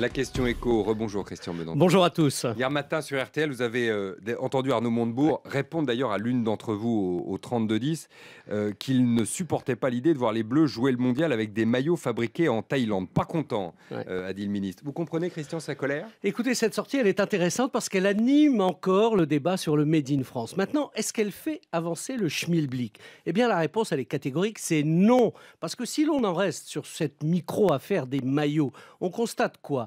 La question écho, rebonjour Christian Benon. Bonjour à tous. Hier matin sur RTL, vous avez euh, entendu Arnaud Montebourg répondre d'ailleurs à l'une d'entre vous au, 32-10 euh, qu'il ne supportait pas l'idée de voir les Bleus jouer le mondial avec des maillots fabriqués en Thaïlande. Pas content, euh, a dit le ministre. Vous comprenez Christian sa colère Écoutez, cette sortie, elle est intéressante parce qu'elle anime encore le débat sur le Made in France. Maintenant, est-ce qu'elle fait avancer le schmilblick Eh bien, la réponse, elle est catégorique, c'est non. Parce que si l'on en reste sur cette micro-affaire des maillots, on constate quoi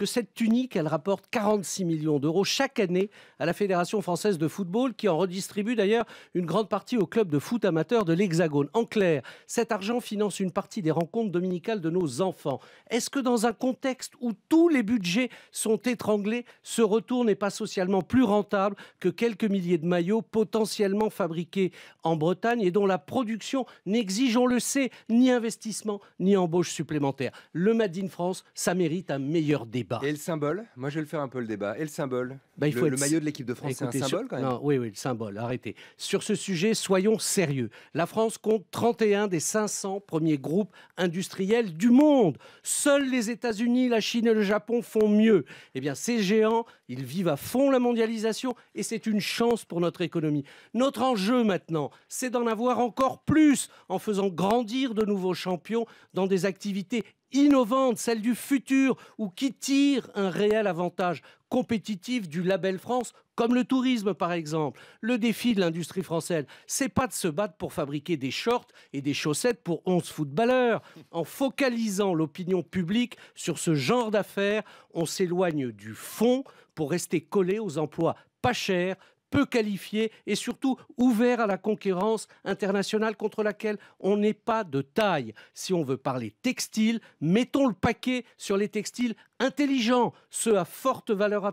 que cette tunique, elle rapporte 46 millions d'euros chaque année à la Fédération française de football, qui en redistribue d'ailleurs une grande partie aux clubs de foot amateurs de l'Hexagone. En clair, cet argent finance une partie des rencontres dominicales de nos enfants. Est-ce que dans un contexte où tous les budgets sont étranglés, ce retour n'est pas socialement plus rentable que quelques milliers de maillots potentiellement fabriqués en Bretagne et dont la production n'exige, on le sait, ni investissement ni embauche supplémentaire Le Made in France, ça mérite un meilleur débat. Et le symbole Moi, je vais le faire un peu le débat. Et le symbole bah, le, maillot de l'équipe de France, c'est un symbole quand même Oui, oui, le symbole, arrêtez. Sur ce sujet, soyons sérieux. La France compte 31 des 500 premiers groupes industriels du monde. Seuls les États-Unis, la Chine et le Japon font mieux. Eh bien, ces géants, ils vivent à fond la mondialisation et c'est une chance pour notre économie. Notre enjeu maintenant, c'est d'en avoir encore plus en faisant grandir de nouveaux champions dans des activités innovante, celle du futur, ou qui tire un réel avantage compétitif du label France, comme le tourisme par exemple. Le défi de l'industrie française, c'est pas de se battre pour fabriquer des shorts et des chaussettes pour 11 footballeurs. En focalisant l'opinion publique sur ce genre d'affaires, on s'éloigne du fond pour rester collé aux emplois pas chers peu qualifié et surtout ouvert à la concurrence internationale contre laquelle on n'est pas de taille. Si on veut parler textile, mettons le paquet sur les textiles intelligents, ceux à forte valeur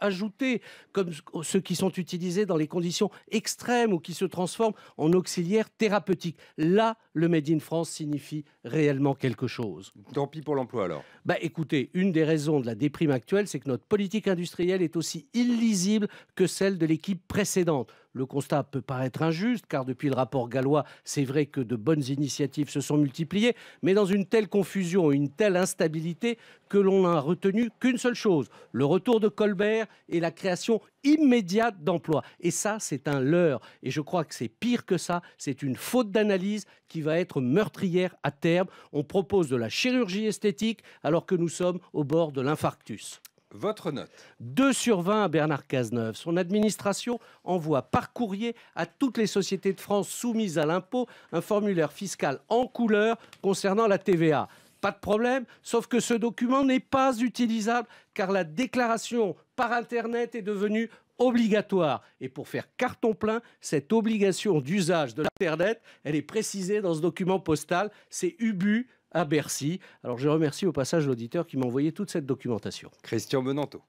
ajoutés comme oh, ceux qui sont utilisés dans les conditions extrêmes ou qui se transforment en auxiliaires thérapeutiques. Là, le Made in France signifie réellement quelque chose. Tant pis pour l'emploi alors. Bah écoutez, une des raisons de la déprime actuelle, c'est que notre politique industrielle est aussi illisible que celle de l'équipe précédente. Le constat peut paraître injuste, car depuis le rapport gallois, c'est vrai que de bonnes initiatives se sont multipliées, mais dans une telle confusion, une telle instabilité, que l'on n'a retenu qu'une seule chose, le retour de Colbert et la création immédiate d'emplois. Et ça, c'est un leurre. Et je crois que c'est pire que ça. C'est une faute d'analyse qui va être meurtrière à terme. On propose de la chirurgie esthétique alors que nous sommes au bord de l'infarctus. Votre note. 2 sur 20 à Bernard Cazeneuve. Son administration envoie par courrier à toutes les sociétés de France soumises à l'impôt un formulaire fiscal en couleur concernant la TVA. Pas de problème, sauf que ce document n'est pas utilisable car la déclaration par Internet est devenue obligatoire. Et pour faire carton plein, cette obligation d'usage de l'Internet, elle est précisée dans ce document postal. C'est UBU à Bercy. Alors je remercie au passage l'auditeur qui m'a envoyé toute cette documentation. Christian Benanteau.